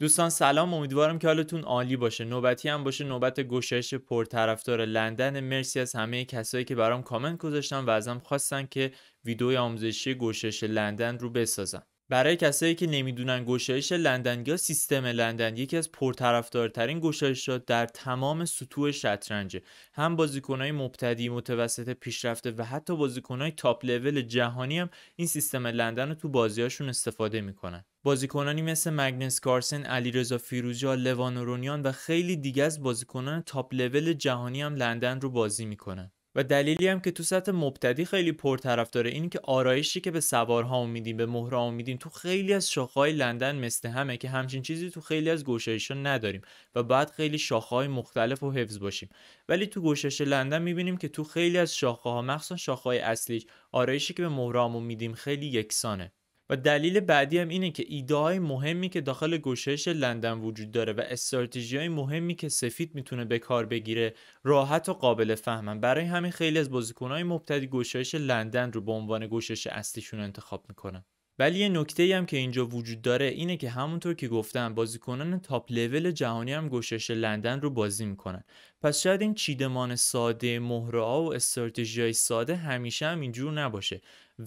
دوستان سلام امیدوارم که حالتون عالی باشه نوبتی هم باشه نوبت گشایش پرطرفدار لندن مرسی از همه کسایی که برام کامنت گذاشتن و ازم خواستن که ویدیوی آموزشی گشایش لندن رو بسازم برای کسایی که نمیدونن گشایش لندن یا سیستم لندن یکی از پرطرفدارترین گشایشات در تمام سطوح شطرنج هم بازیکنهای مبتدی متوسط پیشرفته و حتی بازیکنهای تاپ لول جهانی هم این سیستم لندن رو تو بازیهاشون استفاده میکنن بازیکنانی مثل مگنس کارسن، علیرضا فیروزی، لوان رونیان و خیلی دیگه از بازیکنان تاپ لول جهانی هم لندن رو بازی میکنن و دلیلی هم که تو سطح مبتدی خیلی پرطرف داره اینی که آرایشی که به سوارها میدیم به مهرها میدیم تو خیلی از شاخهای لندن مثل همه که همچین چیزی تو خیلی از گوشایشا نداریم و بعد خیلی شاخهای مختلف و حفظ باشیم ولی تو گوشش لندن میبینیم که تو خیلی از شاخهها مخصوصا شاخهای اصلیش آرایشی که به مهرامون میدیم خیلی یکسانه و دلیل بعدی هم اینه که ایده های مهمی که داخل گوشش لندن وجود داره و استراتژی های مهمی که سفید میتونه به کار بگیره راحت و قابل فهمن برای همین خیلی از بازیکن های مبتدی گوشش لندن رو به عنوان گوشش اصلیشون انتخاب میکنن ولی یه نکته هم که اینجا وجود داره اینه که همونطور که گفتم بازیکنان تاپ لول جهانی هم گوشش لندن رو بازی میکنن پس شاید این چیدمان ساده مهره و استراتژی ساده همیشه هم اینجور نباشه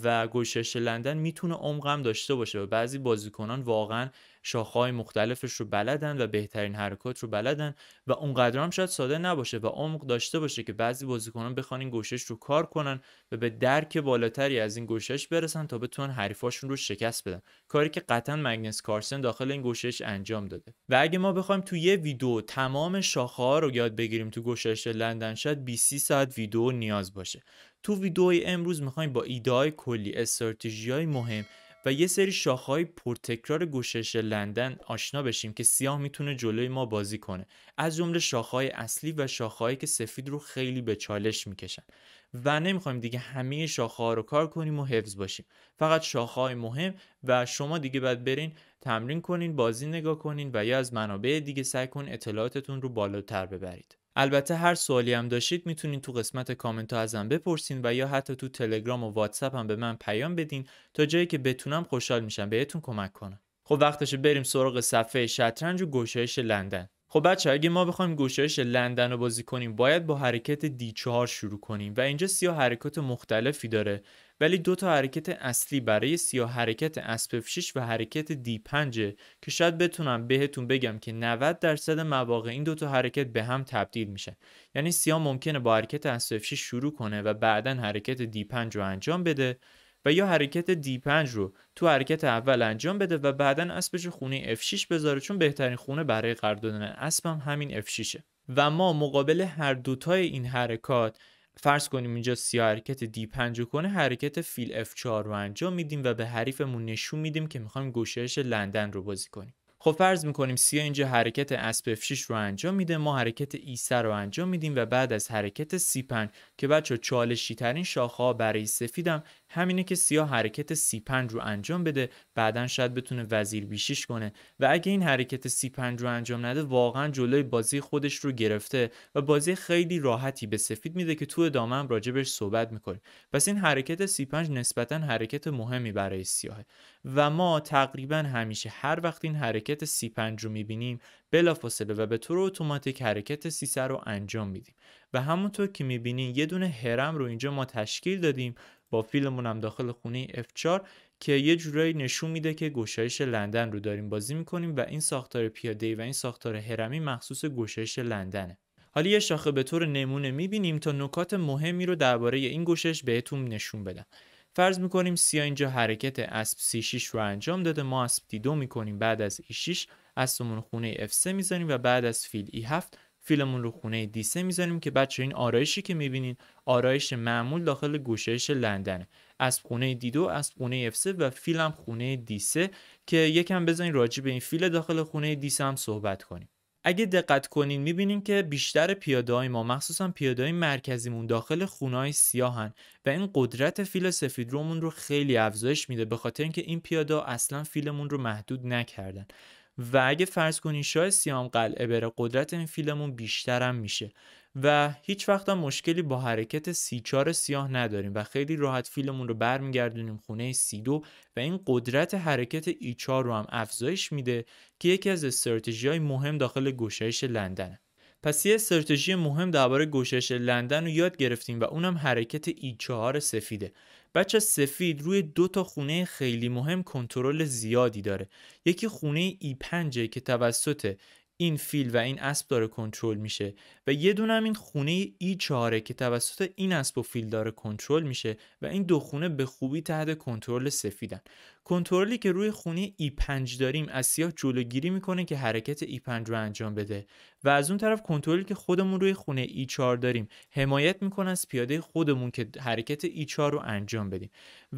و گوشش لندن میتونه هم داشته باشه و بعضی بازیکنان واقعا شاخهای مختلفش رو بلدن و بهترین حرکات رو بلدن و اونقدر هم شاید ساده نباشه و عمق داشته باشه که بعضی بازیکنان بخوان این گوشش رو کار کنن و به درک بالاتری از این گوشش برسن تا بتونن حریفاشون رو شکست بدن کاری که قطعا مگنس کارسن داخل این گوشش انجام داده و اگه ما بخوایم تو یه ویدیو تمام شاخه رو یاد بگیریم تو گوشش لندن شاید 20 ساعت ویدیو نیاز باشه تو ویدئوی امروز میخوایم با ایده های کلی استراتژی های مهم و یه سری های پرتکرار گوشش لندن آشنا بشیم که سیاه میتونه جلوی ما بازی کنه از جمله های اصلی و شاخهایی که سفید رو خیلی به چالش میکشن و نمیخوایم دیگه همه ها رو کار کنیم و حفظ باشیم فقط های مهم و شما دیگه باید برین تمرین کنین بازی نگاه کنین و یا از منابع دیگه سعی کن اطلاعاتتون رو بالاتر ببرید البته هر سوالی هم داشتید میتونید تو قسمت کامنت ها ازم بپرسین و یا حتی تو تلگرام و واتساپ هم به من پیام بدین تا جایی که بتونم خوشحال میشم بهتون کمک کنم خب وقتش بریم سراغ صفحه شطرنج و گشایش لندن خب بچه اگه ما بخوایم گشایش لندن رو بازی کنیم باید با حرکت دی چهار شروع کنیم و اینجا سیاه حرکات مختلفی داره ولی دو تا حرکت اصلی برای سیا حرکت اسب 6 و حرکت دی 5 که شاید بتونم بهتون بگم که 90 درصد مواقع این دو تا حرکت به هم تبدیل میشه یعنی سیا ممکنه با حرکت اسب 6 شروع کنه و بعدا حرکت دی 5 رو انجام بده و یا حرکت دی 5 رو تو حرکت اول انجام بده و بعدا اسبش خونه F6 بذاره چون بهترین خونه برای قرار دادن اسبم همین F6ه و ما مقابل هر دوتای این حرکات فرض کنیم اینجا سیا حرکت دی 5 رو کنه حرکت فیل F4 رو انجام میدیم و به حریفمون نشون میدیم که میخوایم گشایش لندن رو بازی کنیم خب فرض میکنیم سییا اینجا حرکت اسپ F6 رو انجام میده ما حرکت ایسه رو انجام میدیم و بعد از حرکت سی 5 که بچه چالشی ترین شاخه برای سفیدم همینه که سیاه حرکت 35 پنج رو انجام بده بعدا شاید بتونه وزیر بیشیش کنه و اگه این حرکت 35 پنج رو انجام نده واقعا جلوی بازی خودش رو گرفته و بازی خیلی راحتی به سفید میده که تو ادامه هم راجبش صحبت میکنه پس این حرکت c پنج نسبتا حرکت مهمی برای سیاهه و ما تقریبا همیشه هر وقت این حرکت 35 5 رو میبینیم بلافاصله و به طور اتوماتیک حرکت سر رو انجام میدیم و همونطور که میبینین یه دونه هرم رو اینجا ما تشکیل دادیم با فیلمون هم داخل خونه F4 که یه جورایی نشون میده که گشایش لندن رو داریم بازی میکنیم و این ساختار پیاده و این ساختار هرمی مخصوص گشایش لندنه حالا یه شاخه به طور نمونه میبینیم تا نکات مهمی رو درباره این گشش بهتون نشون بدم فرض میکنیم سیا اینجا حرکت اسب C6 رو انجام داده ما اسب D2 میکنیم بعد از E6 اسبمون خونه F3 میزنیم و بعد از فیل E7 فیلمون رو خونه دیسه میذاریم که بچه این آرایشی که میبینین آرایش معمول داخل گوشهش لندنه از خونه دیدو از خونه افسه و فیلم خونه دیسه که یکم بزنین راجع به این فیل داخل خونه دیسه هم صحبت کنیم اگه دقت کنین میبینین که بیشتر پیاده ما مخصوصا پیاده مرکزیمون داخل خونای سیاهن و این قدرت فیل رومون رو خیلی افزایش میده به خاطر اینکه این پیاده اصلا فیلمون رو محدود نکردن و اگه فرض کنین شاه سیام قلعه بره قدرت این فیلمون هم میشه و هیچ وقت مشکلی با حرکت سی چار سیاه نداریم و خیلی راحت فیلمون رو برمیگردونیم خونه سی دو و این قدرت حرکت ای چار رو هم افزایش میده که یکی از استراتژی های مهم داخل گشایش لندنه پس یه استراتژی مهم درباره گوشش لندن رو یاد گرفتیم و اونم حرکت ای e چهار سفیده بچه سفید روی دو تا خونه خیلی مهم کنترل زیادی داره یکی خونه ای e 5 که توسط این فیل و این اسب داره کنترل میشه و یه هم این خونه ای چهاره که توسط این اسب و فیل داره کنترل میشه و این دو خونه به خوبی تحت کنترل سفیدن کنترلی که روی خونه ای 5 داریم از سیاه جلوگیری میکنه که حرکت ای 5 رو انجام بده و از اون طرف کنترلی که خودمون روی خونه ای 4 داریم حمایت میکنه از پیاده خودمون که حرکت ای 4 رو انجام بدیم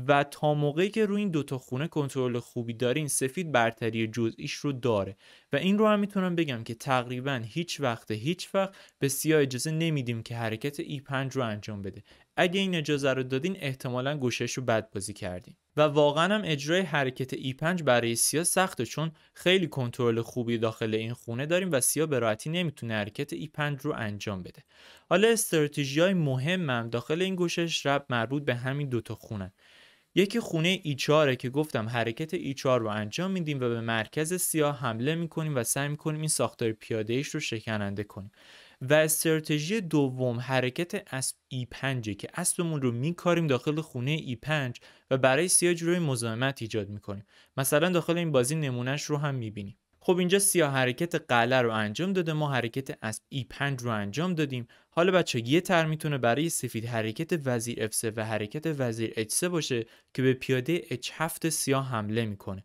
و تا موقعی که روی این تا خونه کنترل خوبی داریم سفید برتری جزئیش رو داره و این رو هم میتونم بگم که تقریبا هیچ وقت هیچ وقت به سیا اجازه نمیدیم که حرکت ای 5 رو انجام بده اگه این اجازه رو دادین احتمالا گوشش رو بد بازی کردیم و واقعا هم اجرای حرکت ای 5 برای سیا سخته چون خیلی کنترل خوبی داخل این خونه داریم و سیا به راحتی نمیتونه حرکت ای 5 رو انجام بده حالا استراتژی های مهم هم داخل این گوشش رب مربوط به همین دوتا خونه. یکی خونه ایچاره که گفتم حرکت ایچار رو انجام میدیم و به مرکز سیاه حمله میکنیم و سعی میکنیم این ساختار پیادهش رو شکننده کنیم و استراتژی دوم حرکت اسب ای 5 که اسبمون رو میکاریم داخل خونه ای 5 و برای سیاه جلوی مزاحمت ایجاد میکنیم مثلا داخل این بازی نمونهش رو هم میبینیم خب اینجا سیاه حرکت قله رو انجام داده ما حرکت اسب ای 5 رو انجام دادیم حالا بچه یه تر میتونه برای سفید حرکت وزیر f و حرکت وزیر H3 باشه که به پیاده H7 سیاه حمله میکنه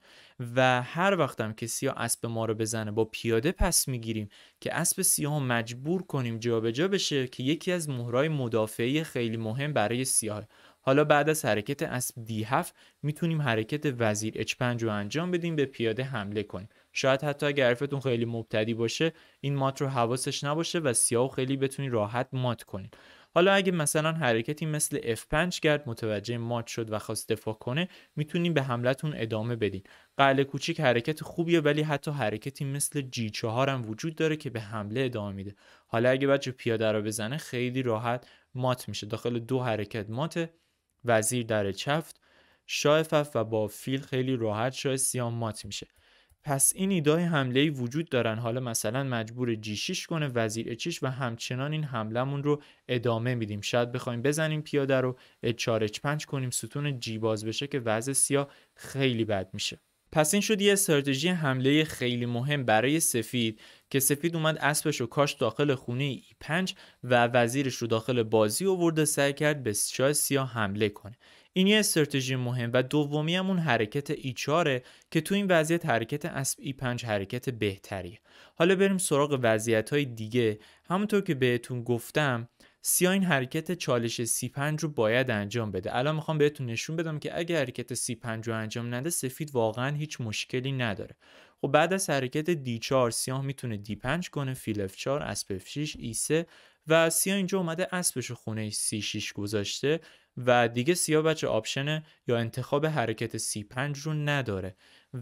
و هر وقتم که سیاه اسب ما رو بزنه با پیاده پس میگیریم که اسب سیاه مجبور کنیم جابجا جا بشه که یکی از مهرهای مدافعی خیلی مهم برای سیاه حالا بعد از حرکت اسب دی 7 میتونیم حرکت وزیر H5 رو انجام بدیم به پیاده حمله کنیم شاید حتی اگر حرفتون خیلی مبتدی باشه این مات رو حواسش نباشه و سیاه خیلی بتونی راحت مات کنید حالا اگه مثلا حرکتی مثل F5 گرد متوجه مات شد و خواست دفاع کنه میتونین به حملتون ادامه بدین قله کوچیک حرکت خوبیه ولی حتی حرکتی مثل G4 هم وجود داره که به حمله ادامه میده حالا اگه بچه پیاده رو بزنه خیلی راحت مات میشه داخل دو حرکت مات وزیر در چفت شاه و با فیل خیلی راحت شاه سیام مات میشه پس این ایده حمله ای وجود دارن حالا مثلا مجبور جیشیش کنه وزیر اچیش و همچنان این حملمون رو ادامه میدیم شاید بخوایم بزنیم پیاده رو چار 5 کنیم ستون جی باز بشه که وضع سیاه خیلی بد میشه پس این شد یه استراتژی حمله خیلی مهم برای سفید که سفید اومد اسبش رو کاش داخل خونه ای 5 و وزیرش رو داخل بازی و سعی کرد به شاه سیاه حمله کنه این یه استراتژی مهم و دومی هم اون حرکت ایچاره که تو این وضعیت حرکت اسب ای 5 حرکت بهتریه حالا بریم سراغ وضعیت های دیگه همونطور که بهتون گفتم سیا این حرکت چالش سی 5 رو باید انجام بده الان میخوام بهتون نشون بدم که اگر حرکت سی 5 رو انجام نده سفید واقعا هیچ مشکلی نداره خب بعد از حرکت دی 4 سیاه میتونه دی 5 کنه فیل اف 4 اسب اف 6 ای 3 و سیاه اینجا اومده اسبش خونه سی 6 گذاشته و دیگه سیاه بچه آپشنه یا انتخاب حرکت C5 رو نداره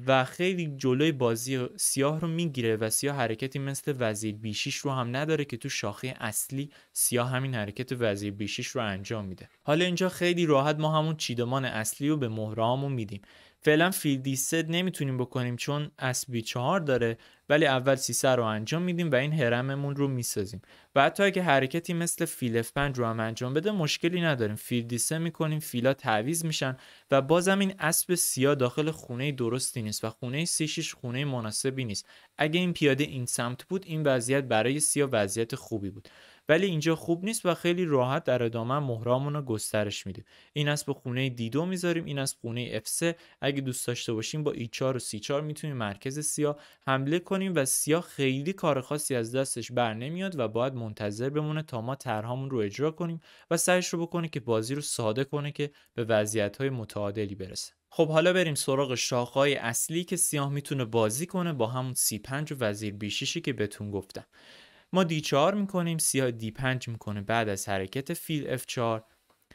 و خیلی جلوی بازی سیاه رو میگیره و سیاه حرکتی مثل وزیر بیشیش رو هم نداره که تو شاخه اصلی سیاه همین حرکت وزیر بیشیش رو انجام میده حالا اینجا خیلی راحت ما همون چیدمان اصلی رو به مهرهامون میدیم فعلا فیل دی نمیتونیم بکنیم چون اسبی 4 داره ولی اول سیسه رو انجام میدیم و این هرممون رو میسازیم و حتی اگه حرکتی مثل فیل اف 5 رو هم انجام بده مشکلی نداریم فیل دیسه میکنیم فیلا تعویز میشن و بازم این اسب سیاه داخل خونه درستی نیست و خونه سیشیش خونه مناسبی نیست اگه این پیاده این سمت بود این وضعیت برای سیاه وضعیت خوبی بود ولی اینجا خوب نیست و خیلی راحت در ادامه مهرامون رو گسترش میدیم این اسب خونه دیدو میذاریم این اسب خونه اف 3 اگه دوست داشته باشیم با ای 4 و سی 4 میتونیم مرکز سیا حمله کنیم و سیاه خیلی کار خاصی از دستش بر نمیاد و باید منتظر بمونه تا ما طرحمون رو اجرا کنیم و سعیش رو بکنه که بازی رو ساده کنه که به وضعیت‌های متعادلی برسه خب حالا بریم سراغ شاخهای اصلی که سیاه میتونه بازی کنه با همون C5 و وزیر بیشیشی که بهتون گفتم ما دی 4 میکنیم سیاه دی 5 میکنه بعد از حرکت فیل F4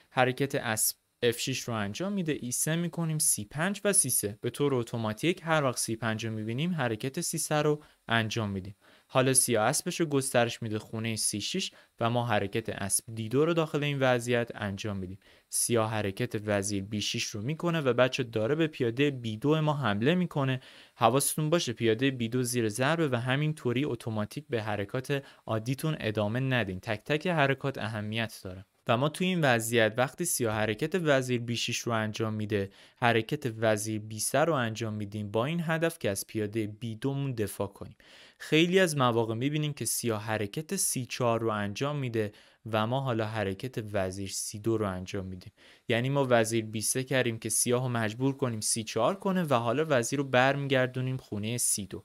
حرکت اسب F6 رو انجام میده ای e 3 میکنیم C5 و C3 به طور اتوماتیک هر وقت C5 رو میبینیم حرکت C3 رو انجام میدیم حالا سیاه اسبش رو گسترش میده خونه C6 و ما حرکت اسب D2 رو داخل این وضعیت انجام میدیم سیاه حرکت وزیر B6 رو میکنه و بچه داره به پیاده B2 ما حمله میکنه حواستون باشه پیاده B2 زیر ضربه و همین طوری اتوماتیک به حرکات عادیتون ادامه ندین تک تک حرکات اهمیت داره و ما تو این وضعیت وقتی سیاه حرکت وزیر بیشیش رو انجام میده حرکت وزیر بیسه رو انجام میدیم با این هدف که از پیاده بی دومون دفاع کنیم خیلی از مواقع میبینیم که سیاه حرکت سی چار رو انجام میده و ما حالا حرکت وزیر سی دو رو انجام میدیم یعنی ما وزیر بیسه کردیم که سیاه رو مجبور کنیم سی چار کنه و حالا وزیر رو برمیگردونیم خونه سی دو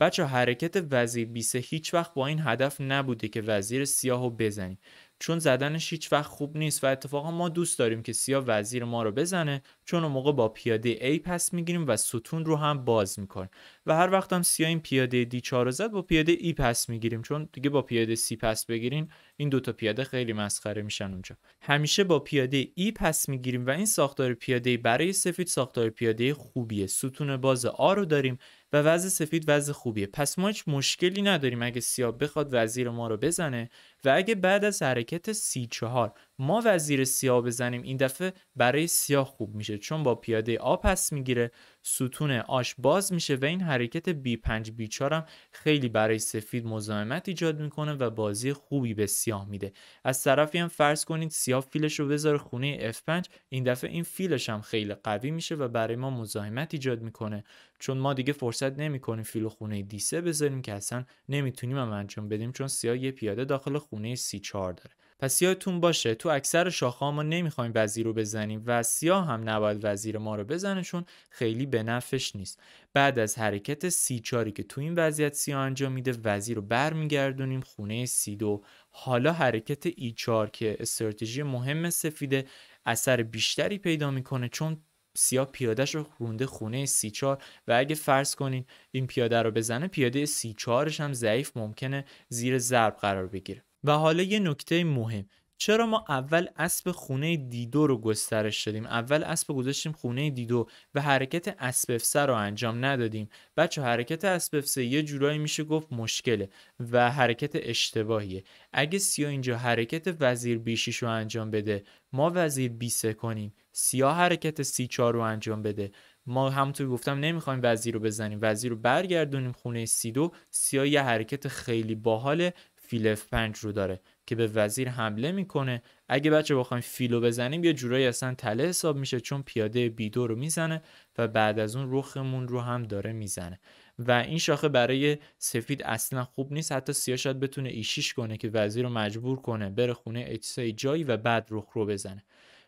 بچه حرکت وزیر بیسه هیچ وقت با این هدف نبوده که وزیر سیاه رو بزنیم چون زدنش هیچ وقت خوب نیست و اتفاقا ما دوست داریم که سیاه وزیر ما رو بزنه چون اون موقع با پیاده A پس میگیریم و ستون رو هم باز میکنیم و هر وقت هم سیاه این پیاده D4 رو زد با پیاده E پس میگیریم چون دیگه با پیاده C پس بگیرین این دوتا پیاده خیلی مسخره میشن اونجا همیشه با پیاده E پس میگیریم و این ساختار پیاده برای سفید ساختار پیاده خوبیه ستون باز آ رو داریم و وضع سفید وضع خوبیه پس ما هیچ مشکلی نداریم اگه سیاه بخواد وزیر ما رو بزنه و اگه بعد از حرکت سی چهار ما وزیر سیاه بزنیم این دفعه برای سیاه خوب میشه چون با پیاده آ پس میگیره ستون آش باز میشه و این حرکت بی 5 بی هم خیلی برای سفید مزاحمت ایجاد میکنه و بازی خوبی به سیاه میده از طرفی هم فرض کنید سیاه فیلش رو بذاره خونه F5 این دفعه این فیلش هم خیلی قوی میشه و برای ما مزاحمت ایجاد میکنه چون ما دیگه فرصت نمیکنیم فیل خونه دیسه بذاریم که اصلا نمیتونیم هم انجام بدیم چون سیاه یه پیاده داخل خونه سی 4 داره پس یادتون باشه تو اکثر شاخه ما نمیخوایم وزیر رو بزنیم و سیاه هم نباید وزیر ما رو بزنه چون خیلی به نفش نیست بعد از حرکت سی چاری که تو این وضعیت سیاه انجام میده وزیر رو برمیگردونیم خونه سی دو حالا حرکت ای چار که استراتژی مهم سفیده اثر بیشتری پیدا میکنه چون سیاه پیادهش رو خونده خونه سی چار و اگه فرض کنین این پیاده رو بزنه پیاده سی چارش هم ضعیف ممکنه زیر ضرب قرار بگیره و حالا یه نکته مهم چرا ما اول اسب خونه دیدو رو گسترش دادیم اول اسب گذاشتیم خونه دیدو و حرکت اسب افسه رو انجام ندادیم بچه حرکت اسب افسه یه جورایی میشه گفت مشکله و حرکت اشتباهیه اگه سیا اینجا حرکت وزیر بیشیش رو انجام بده ما وزیر بیسه کنیم سیا حرکت سی چار رو انجام بده ما همونطور گفتم نمیخوایم وزیر رو بزنیم وزیر رو برگردونیم خونه سی دو سیا یه حرکت خیلی باحاله فیل 5 رو داره که به وزیر حمله میکنه اگه بچه بخوایم فیلو بزنیم یه جورایی اصلا تله حساب میشه چون پیاده بیدو رو میزنه و بعد از اون رخمون رو هم داره میزنه و این شاخه برای سفید اصلا خوب نیست حتی سیاه شاید بتونه ایشیش کنه که وزیر رو مجبور کنه بره خونه h جایی و بعد رخ رو بزنه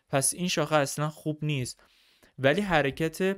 پس این شاخه اصلا خوب نیست ولی حرکت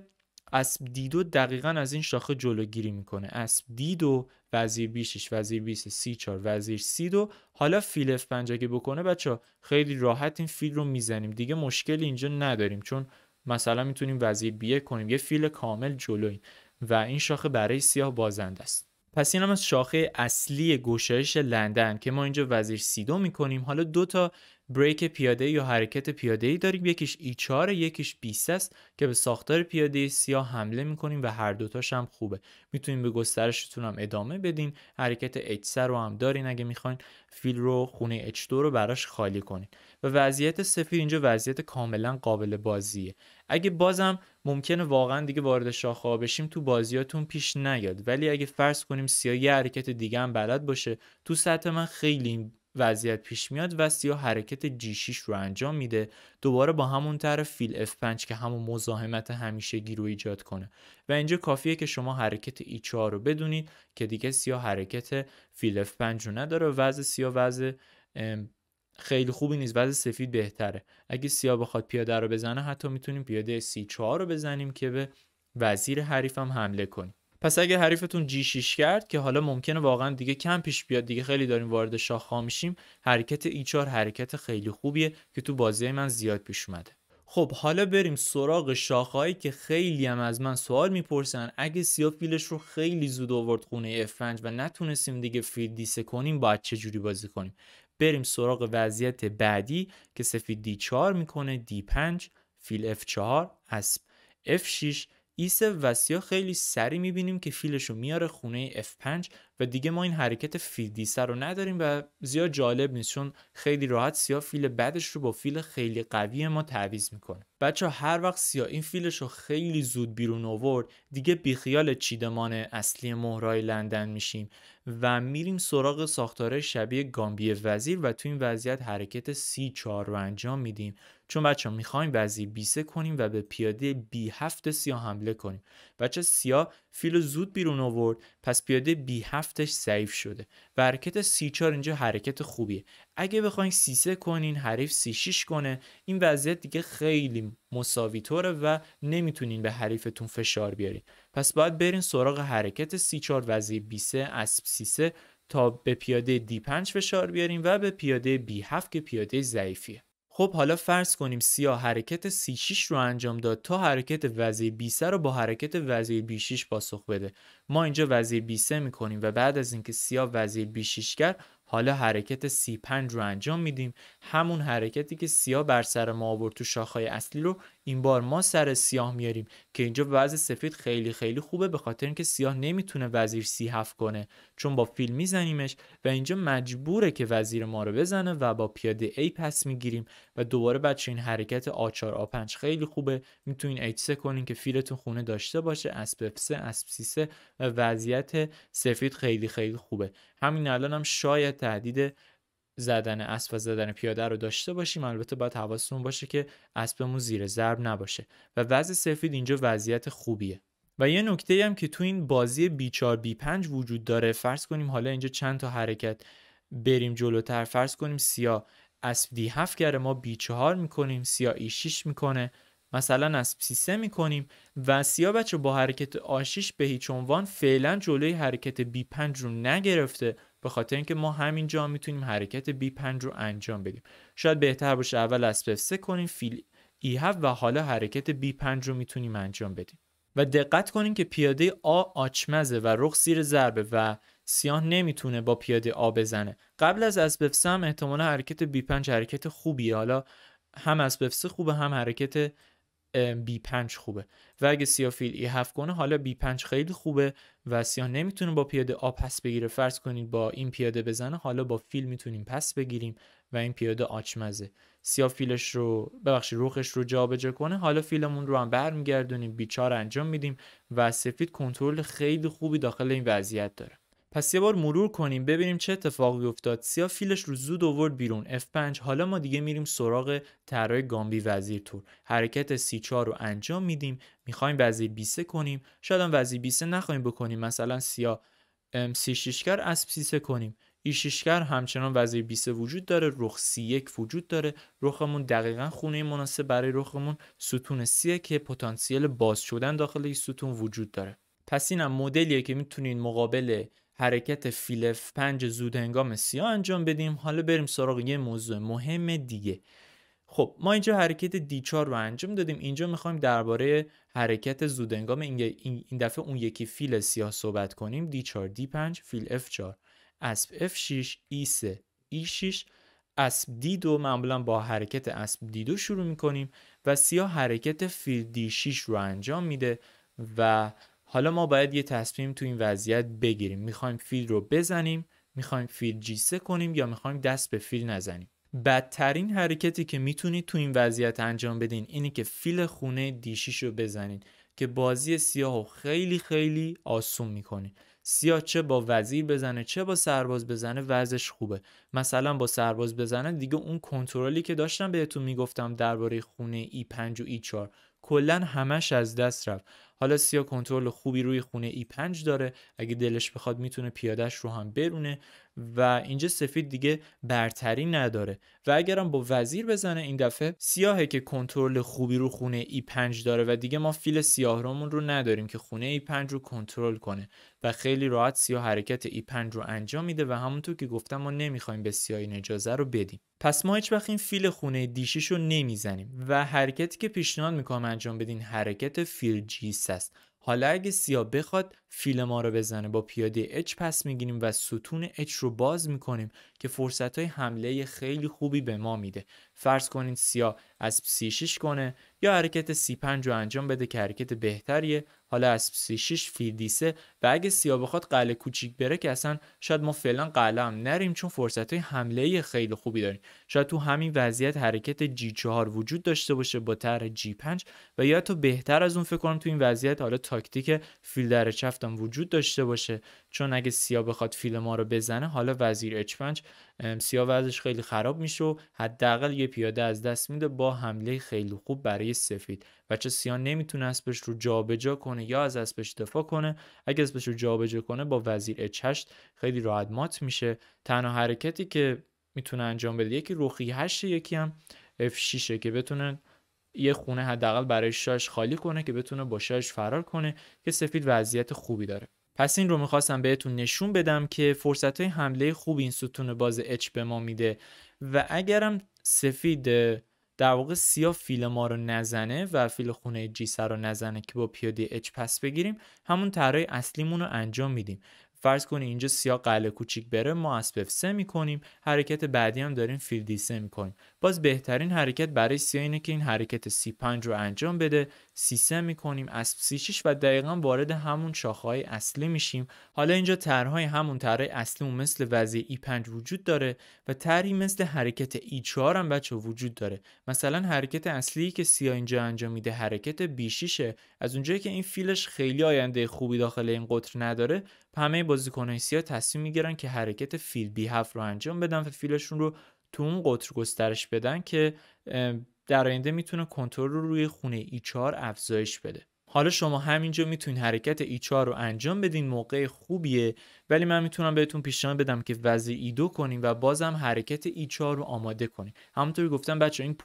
اسب دیدو دقیقا از این شاخه جلوگیری میکنه اسب دیدو وزیر بیشش وزیر 20 سی چار وزیر سی دو حالا فیل اف اگه بکنه بچه خیلی راحت این فیل رو میزنیم دیگه مشکلی اینجا نداریم چون مثلا میتونیم وزیر بیه کنیم یه فیل کامل جلوییم و این شاخه برای سیاه بازنده است پس این هم از شاخه اصلی گشایش لندن که ما اینجا وزیر سی دو میکنیم حالا دو تا بریک پیاده یا حرکت پیاده ای داریم یکیش 4 یکیش بیسته است که به ساختار پیاده سیاه حمله میکنیم و هر دوتاش هم خوبه میتونیم به گسترشتون هم ادامه بدین حرکت h سر رو هم دارین اگه میخواین فیل رو خونه H2 رو براش خالی کنین و وضعیت سفید اینجا وضعیت کاملا قابل بازیه اگه بازم ممکنه واقعا دیگه وارد شاخه بشیم تو بازیاتون پیش نیاد ولی اگه فرض کنیم سیاه یه حرکت دیگه هم بلد باشه تو سطح من خیلی وضعیت پیش میاد و سیا حرکت G6 رو انجام میده دوباره با همون طرف فیل F5 که همون مزاحمت همیشه رو ایجاد کنه و اینجا کافیه که شما حرکت e ای 4 رو بدونید که دیگه سیا حرکت فیل F5 رو نداره وضع سیا وضع خیلی خوبی نیست وضع سفید بهتره اگه سیا بخواد پیاده رو بزنه حتی میتونیم پیاده C4 رو بزنیم که به وزیر حریفم حمله کنیم پس اگر حریفتون جی 6 کرد که حالا ممکنه واقعا دیگه کم پیش بیاد دیگه خیلی داریم وارد شاخ میشیم حرکت ای 4 حرکت خیلی خوبیه که تو بازی من زیاد پیش اومده خب حالا بریم سراغ شاخهایی که خیلی هم از من سوال میپرسن اگه سیاه فیلش رو خیلی زود آورد خونه F5 و نتونستیم دیگه فیل دیسه کنیم باید چه جوری بازی کنیم بریم سراغ وضعیت بعدی که سفید دی 4 میکنه D5 فیل F4 اسب F6 ایس وسیا خیلی سری میبینیم که فیلش رو میاره خونه F5 و دیگه ما این حرکت فیل دیسه رو نداریم و زیاد جالب نیست چون خیلی راحت سیا فیل بعدش رو با فیل خیلی قوی ما تعویض میکنه بچه هر وقت سیا این فیلش رو خیلی زود بیرون آورد دیگه بیخیال چیدمان اصلی مهرای لندن میشیم و میریم سراغ ساختاره شبیه گامبی وزیر و تو این وضعیت حرکت C4 رو انجام میدیم چون بچه میخوایم وزی بیسه کنیم و به پیاده بی هفت سیاه حمله کنیم بچه سیاه فیل زود بیرون آورد پس پیاده بی هفتش ضعیف شده و حرکت سی چار اینجا حرکت خوبیه اگه بخواین سیسه سه کنین حریف سی شیش کنه این وضعیت دیگه خیلی مساوی طوره و نمیتونین به حریفتون فشار بیارین پس باید برین سراغ حرکت سی چار وزی بی سه اسب تا به پیاده دی 5 فشار بیاریم و به پیاده بی 7 که پیاده ضعیفیه خب حالا فرض کنیم سیا حرکت C6 رو انجام داد تا حرکت وزیر b رو با حرکت وزیر B6 پاسخ بده ما اینجا وزیر B3 میکنیم و بعد از اینکه سیا وزیر B6 کرد حالا حرکت C5 رو انجام میدیم همون حرکتی که سیا بر سر ما آورد تو شاخهای اصلی رو این بار ما سر سیاه میاریم که اینجا وضع سفید خیلی خیلی خوبه به خاطر اینکه سیاه نمیتونه وزیر سی هفت کنه چون با فیل میزنیمش و اینجا مجبوره که وزیر ما رو بزنه و با پیاده ای پس میگیریم و دوباره بچه این حرکت آ4 آ 5 خیلی خوبه میتونین H3 کنین که فیلتون خونه داشته باشه اسب F3 اسب C3 و وضعیت سفید خیلی خیلی خوبه همین الان هم شاید تهدید زدن اسب و زدن پیاده رو داشته باشیم البته باید حواستون باشه که اسبمون زیر ضرب نباشه و وضع سفید اینجا وضعیت خوبیه و یه نکته هم که تو این بازی B4 B5 وجود داره فرض کنیم حالا اینجا چند تا حرکت بریم جلوتر فرض کنیم سیاه اسب D7 کرده ما B4 میکنیم سیاه E6 میکنه مثلا اسب C3 میکنیم و سیاه بچه با حرکت آشیش به هیچ عنوان فعلا جلوی حرکت B5 رو نگرفته به خاطر اینکه ما همینجا میتونیم حرکت B5 رو انجام بدیم شاید بهتر باشه اول اسپفسه 3 کنیم فیل E7 و حالا حرکت B5 رو میتونیم انجام بدیم و دقت کنیم که پیاده آ آچمزه و رخ زیر ضربه و سیاه نمیتونه با پیاده آ بزنه قبل از اسبف هم احتمالا حرکت B5 حرکت خوبیه حالا هم اسپفسه خوبه هم حرکت بی 5 خوبه و اگه سیاه فیل ای هفت کنه حالا بی 5 خیلی خوبه و سیاه نمیتونه با پیاده آ پس بگیره فرض کنید با این پیاده بزنه حالا با فیل میتونیم پس بگیریم و این پیاده آچمزه سیاه فیلش رو ببخشید روخش رو جابجا کنه حالا فیلمون رو هم برمیگردونیم بی انجام میدیم و سفید کنترل خیلی خوبی داخل این وضعیت داره پس یه بار مرور کنیم ببینیم چه اتفاقی افتاد سیا فیلش رو زود آورد بیرون F5 حالا ما دیگه میریم سراغ طراح گامبی وزیر تور حرکت C4 رو انجام میدیم میخوایم وزیر بیسه کنیم شاید هم وزیر بیسه نخوایم بکنیم مثلا سیا C6 کر اسب سیسه کنیم ای 6 همچنان وزیر بیسه وجود داره رخ C1 وجود داره رخمون دقیقا خونه مناسب برای رخمون ستون C که پتانسیل باز شدن داخل این ستون وجود داره پس اینم مدلیه که میتونین مقابل حرکت فیلف پنج زود هنگام سیاه انجام بدیم حالا بریم سراغ یه موضوع مهم دیگه خب ما اینجا حرکت دی4 رو انجام دادیم اینجا میخوایم درباره حرکت زودنگام این دفعه اون یکی فیل سیاه صحبت کنیم دی 4 D5 فیل F4 اسب F6 ای 3 ای 6 اسب دی 2 معمولا با حرکت اسب دی 2 شروع میکنیم و سیاه حرکت فیل D6 رو انجام میده و حالا ما باید یه تصمیم تو این وضعیت بگیریم میخوایم فیل رو بزنیم میخوایم فیل جیسه کنیم یا میخوایم دست به فیل نزنیم بدترین حرکتی که میتونید تو این وضعیت انجام بدین اینه که فیل خونه دیشیش رو بزنید که بازی سیاه رو خیلی خیلی آسون میکنه سیاه چه با وزیر بزنه چه با سرباز بزنه وزش خوبه مثلا با سرباز بزنه دیگه اون کنترلی که داشتم بهتون میگفتم درباره خونه ای 5 و ای 4 کلا همش از دست رفت حالا سیا کنترل خوبی روی خونه ای 5 داره اگه دلش بخواد میتونه پیادش رو هم برونه و اینجا سفید دیگه برتری نداره و اگرم با وزیر بزنه این دفعه سیاهه که کنترل خوبی رو خونه ای 5 داره و دیگه ما فیل سیاه رومون رو نداریم که خونه ای 5 رو کنترل کنه و خیلی راحت سیاه حرکت ای 5 رو انجام میده و همونطور که گفتم ما نمیخوایم به سیاه این اجازه رو بدیم پس ما هیچ وقت این فیل خونه دیشیش رو نمیزنیم و حرکتی که پیشنهاد میکنم انجام بدین حرکت فیل جی است حالا اگه سیاه بخواد فیل ما رو بزنه با پیاده اچ پس میگیریم و ستون اچ رو باز میکنیم که فرصت های حمله خیلی خوبی به ما میده فرض کنید سیا از C6 کنه یا حرکت C5 رو انجام بده که حرکت بهتریه حالا از سی 6 دیسه و اگه سیا بخواد قله کوچیک بره که اصلا شاید ما فعلا قله هم نریم چون فرصت های حمله خیلی خوبی داریم شاید تو همین وضعیت حرکت G4 وجود داشته باشه با طرح G5 و یا تو بهتر از اون فکر کنم تو این وضعیت حالا تاکتیک فیل در چفتم وجود داشته باشه چون اگه سیا بخواد فیل ما رو بزنه حالا وزیر H5 سیا وضعش خیلی خراب میشه و حداقل یه پیاده از دست میده با حمله خیلی خوب برای سفید بچه سیا نمیتونه اسبش رو جابجا کنه یا از اسبش دفاع کنه اگه اسبش رو جابجا کنه با وزیر اچشت خیلی راحت مات میشه تنها حرکتی که میتونه انجام بده یکی روخی هشت یکی هم اف 6 که بتونه یه خونه حداقل برای شاش خالی کنه که بتونه با شاش فرار کنه که سفید وضعیت خوبی داره پس این رو میخواستم بهتون نشون بدم که فرصت های حمله خوب این ستون باز اچ به ما میده و اگرم سفید در واقع سیاه فیل ما رو نزنه و فیل خونه جیسه رو نزنه که با پیاده اچ پس بگیریم همون طرح اصلیمون رو انجام میدیم فرض کنید اینجا سیاه قله کوچیک بره ما اسبف سه میکنیم حرکت بعدی هم داریم فیل سه میکنیم باز بهترین حرکت برای سیا اینه که این حرکت سی 5 رو انجام بده سی سه میکنیم اسب سی و دقیقا وارد همون شاخهای اصلی میشیم حالا اینجا ترهای همون طرح اصلی مثل وضعی ای 5 وجود داره و تری مثل حرکت ای 4 هم بچه وجود داره مثلا حرکت اصلی که سیا اینجا انجام میده حرکت بی 6 از اونجایی که این فیلش خیلی آینده خوبی داخل این قطر نداره همه بازیکنهای سیاه تصمیم میگیرن که حرکت فیل بی هفت رو انجام بدن و فیلشون رو تو اون قطر گسترش بدن که در آینده میتونه کنترل رو روی خونه ای 4 افزایش بده حالا شما همینجا میتونید حرکت ایچار رو انجام بدین موقع خوبیه ولی من میتونم بهتون پیشنهاد بدم که وضع ایدو کنیم و بازم حرکت ایچار رو آماده کنیم همونطور گفتم بچه این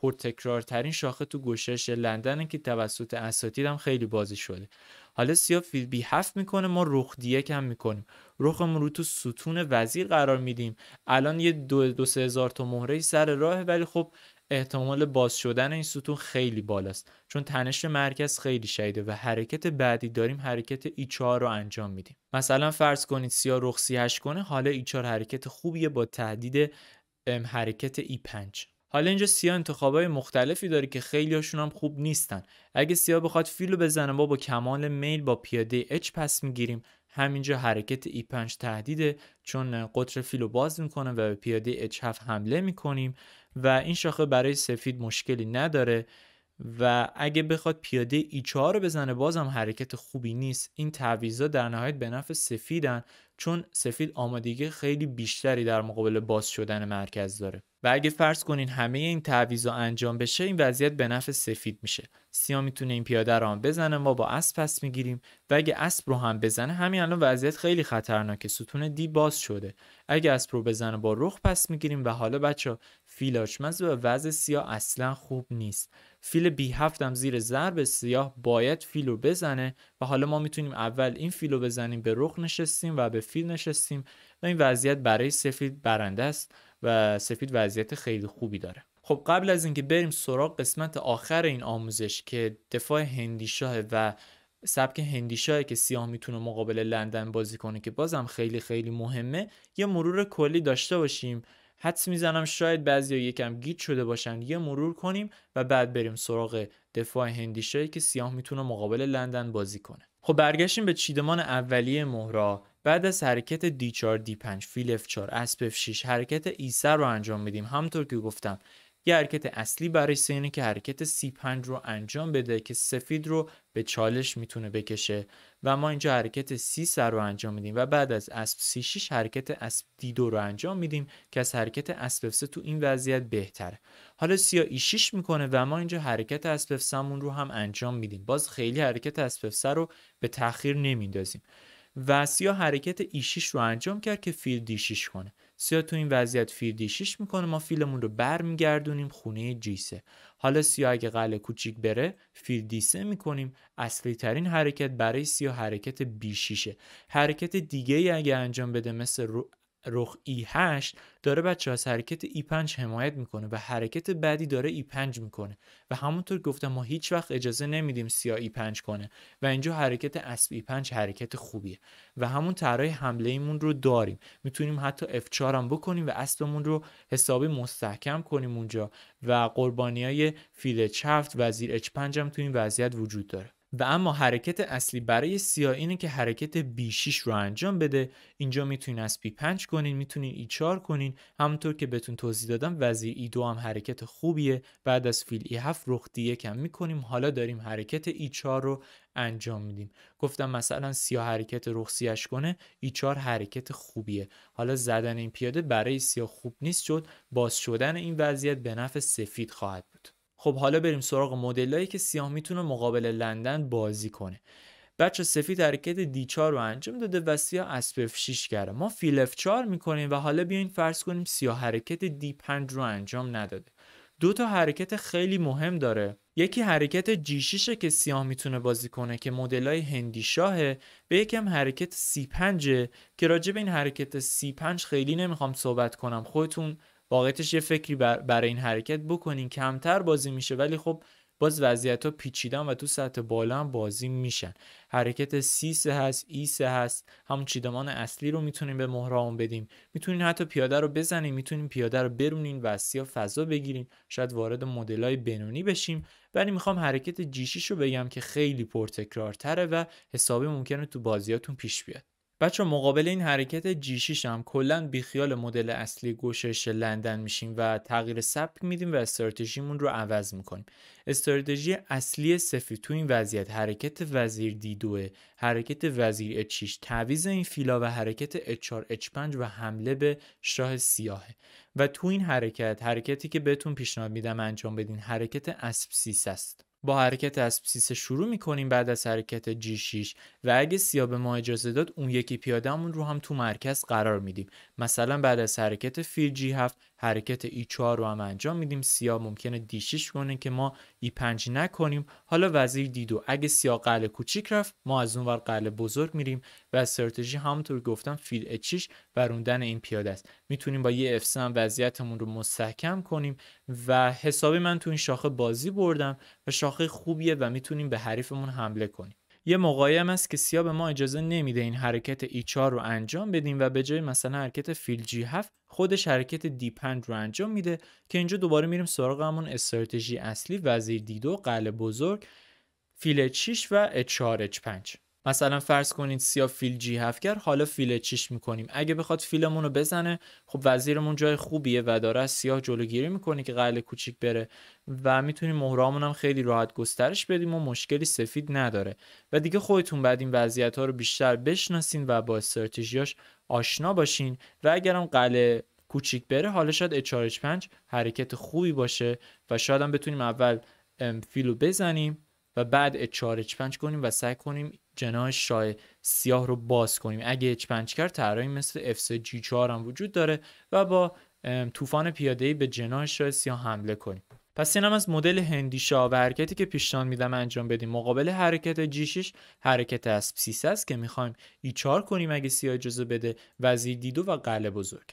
ترین شاخه تو گشش لندنه که توسط اساتید هم خیلی بازی شده حالا سیاه فیل بی هفت میکنه ما رخ دیه کم میکنیم رخمون رو تو ستون وزیر قرار میدیم الان یه دو, دو سه هزار تا مهره سر راه ولی خب احتمال باز شدن این ستون خیلی بالاست چون تنش مرکز خیلی شدیده و حرکت بعدی داریم حرکت H4 e رو انجام میدیم مثلا فرض کنید سیا رخ کنه حالا ایچار e حرکت خوبیه با تهدید حرکت ای e 5 حالا اینجا سیا انتخابای مختلفی داره که خیلی هم خوب نیستن اگه سیا بخواد فیلو بزنه ما با کمال میل با پیاده اچ پس میگیریم همینجا حرکت ای 5 تهدیده چون قطر فیلو باز میکنه و به پیاده اچ 7 حمله میکنیم و این شاخه برای سفید مشکلی نداره و اگه بخواد پیاده ای 4 رو بزنه بازم حرکت خوبی نیست این تعویضا در نهایت به نفع سفیدن چون سفید آمادگی خیلی بیشتری در مقابل باز شدن مرکز داره و اگه فرض کنین همه این تعویضا انجام بشه این وضعیت به نفع سفید میشه سیا میتونه این پیاده رو هم بزنه ما با اسب پس میگیریم و اگه اسب رو هم بزنه همین الان وضعیت خیلی خطرناکه ستون دی باز شده اگه اسب رو بزنه با رخ پس میگیریم و حالا بچه فیلاش به وضع سیاه اصلا خوب نیست فیل بی هفتم زیر ضرب سیاه باید فیل رو بزنه و حالا ما میتونیم اول این فیلو رو بزنیم به رخ نشستیم و به فیل نشستیم و این وضعیت برای سفید برنده است و سفید وضعیت خیلی خوبی داره خب قبل از اینکه بریم سراغ قسمت آخر این آموزش که دفاع شاه و سبک هندیشاهه که سیاه میتونه مقابل لندن بازی کنه که بازم خیلی خیلی مهمه یه مرور کلی داشته باشیم حدس میزنم شاید بعضی بعضیا یکم گیت شده باشن یه مرور کنیم و بعد بریم سراغ دفاع هندیشایی که سیاه میتونه مقابل لندن بازی کنه خب برگشتیم به چیدمان اولیه مهرا بعد از حرکت D4 D5 فیل F4 F6 حرکت ایسر e رو انجام میدیم همطور که گفتم یه حرکت اصلی برای اینه که حرکت C5 رو انجام بده که سفید رو به چالش میتونه بکشه و ما اینجا حرکت c سر رو انجام میدیم و بعد از اسب C6 حرکت اسب D2 رو انجام میدیم که از حرکت اسب f تو این وضعیت بهتره حالا سیا ایشیش e 6 میکنه و ما اینجا حرکت اسب f رو هم انجام میدیم باز خیلی حرکت اسب f رو به تاخیر نمیندازیم و سیا حرکت ایشیش e 6 رو انجام کرد که فیل D6 کنه سیا تو این وضعیت فیردیشیش میکنه ما فیلمون رو برمیگردونیم خونه جیسه حالا سیا اگه قلعه کوچیک بره فیردیسه میکنیم اصلی ترین حرکت برای سیا حرکت بیشیشه حرکت دیگه اگه انجام بده مثل رو رخ E8 داره بچه از حرکت ای 5 حمایت میکنه و حرکت بعدی داره E5 میکنه و همونطور گفتم ما هیچ وقت اجازه نمیدیم سیا E5 کنه و اینجا حرکت اسب ای 5 حرکت خوبیه و همون طرای حمله ایمون رو داریم میتونیم حتی F4 هم بکنیم و اسبمون رو حسابی مستحکم کنیم اونجا و قربانی های فیل چفت وزیر H5 هم تو این وضعیت وجود داره و اما حرکت اصلی برای سیا اینه که حرکت 6 رو انجام بده اینجا میتونین از پی 5 کنین میتونین E4 کنین همونطور که بهتون توضیح دادم وزیر E2 هم حرکت خوبیه بعد از فیل E7 رخ D1 هم میکنیم حالا داریم حرکت E4 رو انجام میدیم گفتم مثلا سیاه حرکت رخ سیاش کنه E4 حرکت خوبیه حالا زدن این پیاده برای سیاه خوب نیست شد باز شدن این وضعیت به نفع سفید خواهد بود خب حالا بریم سراغ مدلایی که سیاه میتونه مقابل لندن بازی کنه بچه سفید حرکت دی4 رو انجام داده و سیاه اسب 6 کرده ما فیل f 4 میکنیم و حالا بیاین فرض کنیم سیاه حرکت d 5 رو انجام نداده دو تا حرکت خیلی مهم داره یکی حرکت 6 که سیاه میتونه بازی کنه که مدلای هندی شاهه به یکم حرکت سی 5 که راجع به این حرکت سی 5 خیلی نمیخوام صحبت کنم خودتون واقعیتش یه فکری بر برای این حرکت بکنین کمتر بازی میشه ولی خب باز وضعیت ها پیچیدن و تو سطح بالا هم بازی میشن حرکت سه هست e سه هست همون چیدمان اصلی رو میتونیم به مهرام بدیم میتونین حتی پیاده رو بزنیم میتونیم پیاده رو برونین و سیا فضا بگیریم شاید وارد مدل های بنونی بشیم ولی میخوام حرکت جیشیش رو بگم که خیلی پرتکرارتره و حسابی ممکنه تو بازیاتون پیش بیاد بچه مقابل این حرکت جیشیش هم کلا بیخیال مدل اصلی گوشش لندن میشیم و تغییر سبک میدیم و استراتژیمون رو عوض میکنیم استراتژی اصلی سفید تو این وضعیت حرکت وزیر دی دوه، حرکت وزیر اچیش، تعویز این فیلا و حرکت H4 H5 و حمله به شاه سیاهه و تو این حرکت حرکتی که بهتون پیشنهاد میدم انجام بدین حرکت اسب سیس است با حرکت اسب سیسه شروع میکنیم بعد از حرکت G6 و اگه سیا به ما اجازه داد اون یکی پیادهمون رو هم تو مرکز قرار میدیم مثلا بعد از حرکت فیل جی 7 حرکت e ای 4 رو هم انجام میدیم سیاه ممکنه دیشیش کنه که ما E5 نکنیم حالا وزیر دی دو اگه سیاه قله کوچیک رفت ما از اونور قله بزرگ میریم و استراتژی همونطور گفتم فیل اچ 6 و روندن این پیاده است میتونیم با یه اف م وضعیتمون رو مستحکم کنیم و حسابی من تو این شاخه بازی بردم و شاخه خوبیه و میتونیم به حریفمون حمله کنیم یه مقایم است که سیا به ما اجازه نمیده این حرکت E4 رو انجام بدیم و به جای مثلا حرکت فیل G7 خودش حرکت D5 رو انجام میده که اینجا دوباره میریم سراغ همون استراتژی اصلی وزیر D2 قلعه بزرگ فیل 6 و H4 H5 مثلا فرض کنید سیاه فیل جی هفگر حالا فیل چیش میکنیم اگه بخواد فیلمون رو بزنه خب وزیرمون جای خوبیه و داره از سیاه جلوگیری میکنه که قله کوچیک بره و میتونیم مهرامون هم خیلی راحت گسترش بدیم و مشکلی سفید نداره و دیگه خودتون بعد این وضعیت ها رو بیشتر بشناسین و با استراتژیاش آشنا باشین و اگرم قله کوچیک بره حالا شاید h 5 حرکت خوبی باشه و شاید هم بتونیم اول فیلو بزنیم و بعد h 5 کنیم و سعی کنیم جناح شای سیاه رو باز کنیم اگه اچ 5 کرد طراحی مثل اف 3 جی 4 هم وجود داره و با طوفان پیاده به جناح شای سیاه حمله کنیم پس این هم از مدل هندیشا و حرکتی که پیشنهاد میدم انجام بدیم مقابل حرکت جی 6 حرکت اسب 3 است که میخوایم ای 4 کنیم اگه سیاه اجازه بده وزیر دیدو و قله بزرگ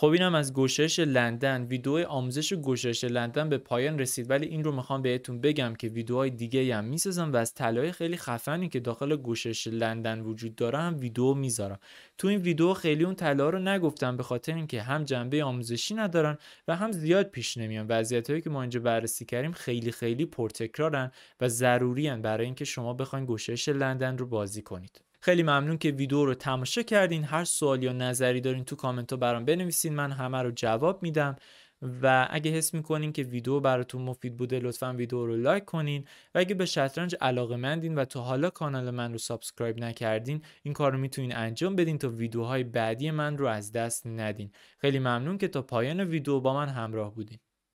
خب اینم از گشایش لندن ویدیو آموزش گشایش لندن به پایان رسید ولی این رو میخوام بهتون بگم که ویدیوهای دیگه هم میسازم و از طلای خیلی خفنی که داخل گشایش لندن وجود داره هم ویدیو میذارم تو این ویدیو خیلی اون طلا رو نگفتم به خاطر اینکه هم جنبه آموزشی ندارن و هم زیاد پیش نمیان وضعیت هایی که ما اینجا بررسی کردیم خیلی خیلی پرتکرارن و ضرورین برای اینکه شما بخواین گشایش لندن رو بازی کنید خیلی ممنون که ویدیو رو تماشا کردین هر سوال یا نظری دارین تو کامنت ها برام بنویسین من همه رو جواب میدم و اگه حس میکنین که ویدیو براتون مفید بوده لطفا ویدیو رو لایک کنین و اگه به شطرنج علاقه مندین و تا حالا کانال من رو سابسکرایب نکردین این کار رو میتونین انجام بدین تا ویدیوهای بعدی من رو از دست ندین خیلی ممنون که تا پایان ویدیو با من همراه بودین